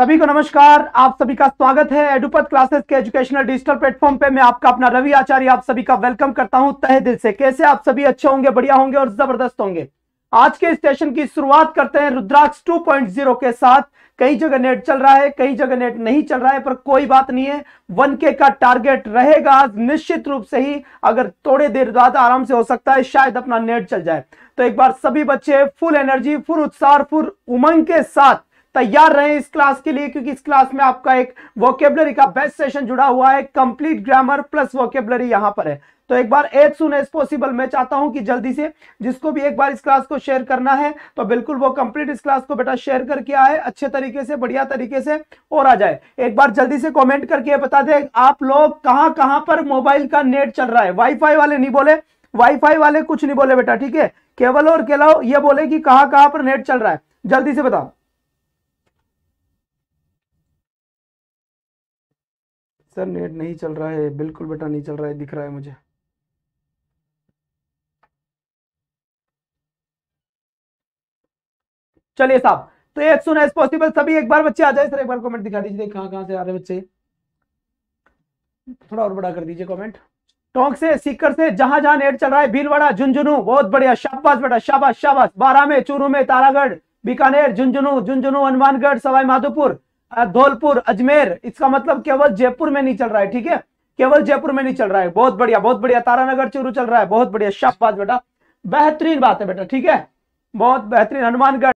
सभी को नमस्कार आप सभी का स्वागत है एडुपत क्लासेस के एजुकेशनल डिजिटल प्लेटफॉर्म पे मैं आपका अपना रवि आचार्य आप सभी का वेलकम करता हूं तहे दिल से कैसे आप सभी अच्छे होंगे बढ़िया होंगे और जबरदस्त होंगे आज के स्टेशन की शुरुआत करते हैं रुद्राक्ष 2.0 के साथ कई जगह नेट चल रहा है कई जगह नेट नहीं चल रहा है पर कोई बात नहीं है वन के का टारगेट रहेगा आज निश्चित रूप से ही अगर थोड़े देर बाद आराम से हो सकता है शायद अपना नेट चल जाए तो एक बार सभी बच्चे फुल एनर्जी फुल उत्साह फुल उमंग के साथ तैयार रहे इस क्लास के लिए क्योंकि इस क्लास में आपका एक वोकेबलरी का बेस्ट सेशन जुड़ा हुआ है कंप्लीट ग्रामर प्लस वोकेबलरी यहां पर है तो एक बार एज सुन एज पॉसिबल मैं चाहता हूं कि जल्दी से जिसको भी एक बार इस क्लास को शेयर करना है तो बिल्कुल वो कंप्लीट इस क्लास को बेटा शेयर करके आए अच्छे तरीके से बढ़िया तरीके से और आ जाए एक बार जल्दी से कमेंट करके बता दे आप लोग कहां कहां पर मोबाइल का नेट चल रहा है वाईफाई वाले नहीं बोले वाईफाई वाले कुछ नहीं बोले बेटा ठीक है केवल और केलाओ ये बोले कि कहाँ कहाँ पर नेट चल रहा है जल्दी से बताओ सर नेट नहीं चल रहा है बिल्कुल बेटा नहीं चल रहा है दिख रहा है मुझे चलिए साहब तो एक सुन एज पॉसिबल सभी एक बार बच्चे आ जाए सर एक बार कमेंट दिखा दीजिए कहां कहां से आ रहे बच्चे थोड़ा और बड़ा कर दीजिए कमेंट टोंक से सीकर से जहां जहां नेट चल रहा है भीलवाड़ा झुंझुनू बहुत बढ़िया शाबाश बेटा शाबाश शाबाश बारह में चूरू में तारागढ़ बीकानेर झुंझुनू झुंझुनू हनुमानगढ़ सवाई माधोपुर धौलपुर अजमेर इसका मतलब केवल जयपुर में नहीं चल रहा है ठीक है केवल जयपुर में नहीं चल रहा है बहुत बढ़िया बहुत बढ़िया तारानगर चूरू चल रहा है बहुत बढ़िया शाबाश बेटा बेहतरीन बात है बेटा ठीक है बहुत बेहतरीन हनुमानगढ़